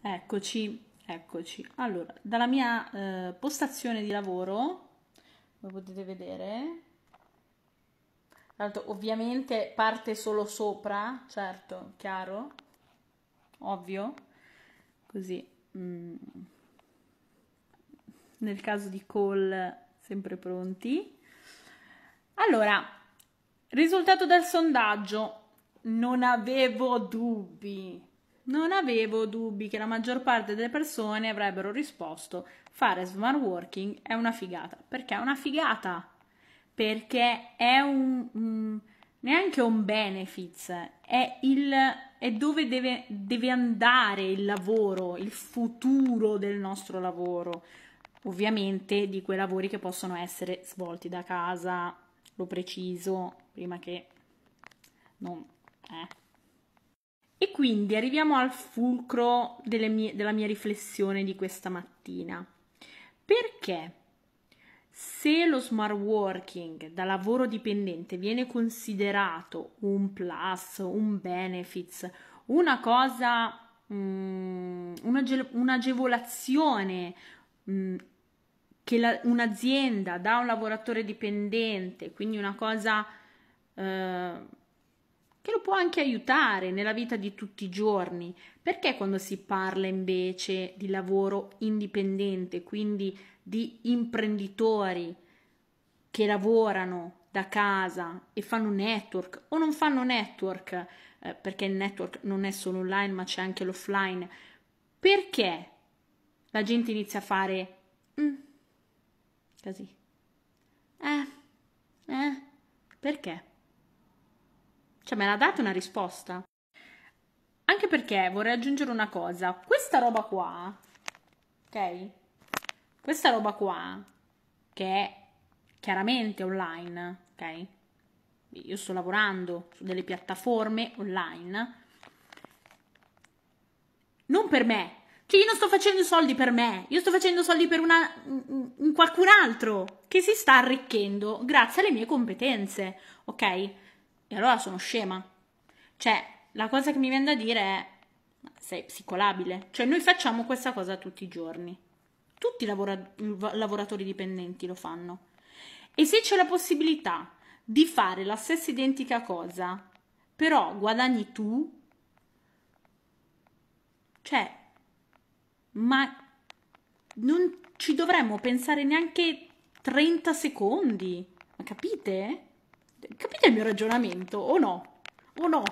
Eccoci, eccoci. Allora, dalla mia eh, postazione di lavoro, come potete vedere, Tanto, ovviamente parte solo sopra, certo, chiaro, ovvio, così. Mm. Nel caso di call, sempre pronti. Allora, risultato del sondaggio, non avevo dubbi, non avevo dubbi che la maggior parte delle persone avrebbero risposto fare smart working è una figata. Perché è una figata? Perché è un... un neanche un benefits, è, il, è dove deve, deve andare il lavoro, il futuro del nostro lavoro ovviamente di quei lavori che possono essere svolti da casa, lo preciso, prima che non... Eh. E quindi arriviamo al fulcro mie, della mia riflessione di questa mattina. Perché se lo smart working da lavoro dipendente viene considerato un plus, un benefits, una cosa, um, un'agevolazione um, che la, un'azienda dà a un lavoratore dipendente, quindi una cosa... Uh, che lo può anche aiutare nella vita di tutti i giorni. Perché quando si parla invece di lavoro indipendente, quindi di imprenditori che lavorano da casa e fanno network o non fanno network, eh, perché il network non è solo online ma c'è anche l'offline, perché la gente inizia a fare mm, così? Eh, eh, perché? Cioè, me la date una risposta? Anche perché vorrei aggiungere una cosa. Questa roba qua, ok? Questa roba qua, che è chiaramente online, ok? Io sto lavorando su delle piattaforme online. Non per me. Cioè, io non sto facendo soldi per me. Io sto facendo soldi per una, un qualcun altro che si sta arricchendo grazie alle mie competenze, ok? E allora sono scema. Cioè, la cosa che mi viene da dire è, sei psicolabile. Cioè, noi facciamo questa cosa tutti i giorni. Tutti i lavora- lavoratori dipendenti lo fanno. E se c'è la possibilità di fare la stessa identica cosa, però guadagni tu, cioè, ma non ci dovremmo pensare neanche 30 secondi. Ma capite? Capite il mio ragionamento o no? O no?